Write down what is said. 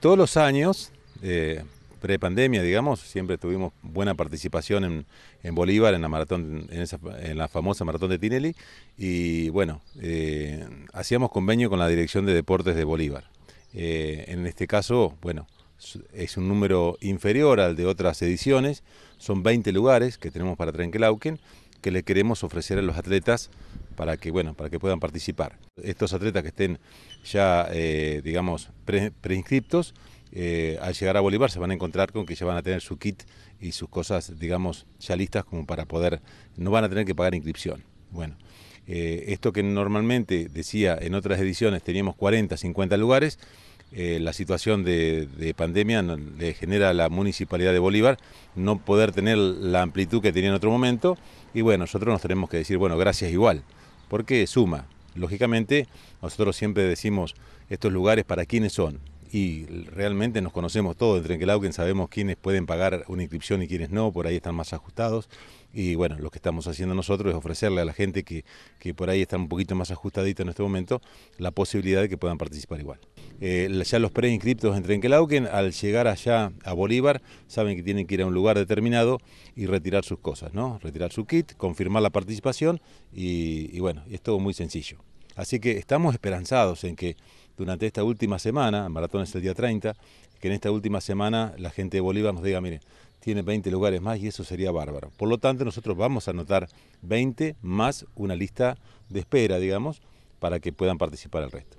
Todos los años, eh, pre-pandemia, digamos, siempre tuvimos buena participación en, Bolívar, en la maratón, en, la famosa maratón de Tinelli, y bueno, eh, hacíamos convenio con la Dirección de Deportes de Bolívar. Eh, en este caso, bueno, es un número inferior al de otras ediciones, son 20 lugares que tenemos para Trenkelauken que le queremos ofrecer a los atletas para que, bueno, para que puedan participar. Estos atletas que estén ya, eh, digamos, preinscriptos, eh, al llegar a Bolívar se van a encontrar con que ya van a tener su kit y sus cosas, digamos, ya listas como para poder, no van a tener que pagar inscripción. Bueno, eh, esto que normalmente, decía, en otras ediciones teníamos 40, 50 lugares, la situación de, pandemia le genera a la municipalidad de Bolívar no poder tener la amplitud que tenía en otro momento y bueno, nosotros nos tenemos que decir, bueno, gracias igual porque suma. Lógicamente, nosotros siempre decimos estos lugares para quiénes son. Y realmente nos conocemos todos en que sabemos quiénes pueden pagar una inscripción y quiénes no, por ahí están más ajustados. Y bueno, lo que estamos haciendo nosotros es ofrecerle a la gente que, que por ahí está un poquito más ajustadita en este momento la posibilidad de que puedan participar igual. Eh, ya los preinscriptos en Trenquelauquen, al llegar allá a Bolívar, saben que tienen que ir a un lugar determinado y retirar sus cosas, ¿no? Retirar su kit, confirmar la participación y, bueno, es todo muy sencillo. Así que estamos esperanzados en que durante esta última semana, el maratón es el día 30, que en esta última semana la gente de Bolívar nos diga, mire tiene 20 lugares más y eso sería bárbaro. Por lo tanto, nosotros vamos a anotar 20 más una lista de espera, digamos, para que puedan participar el resto.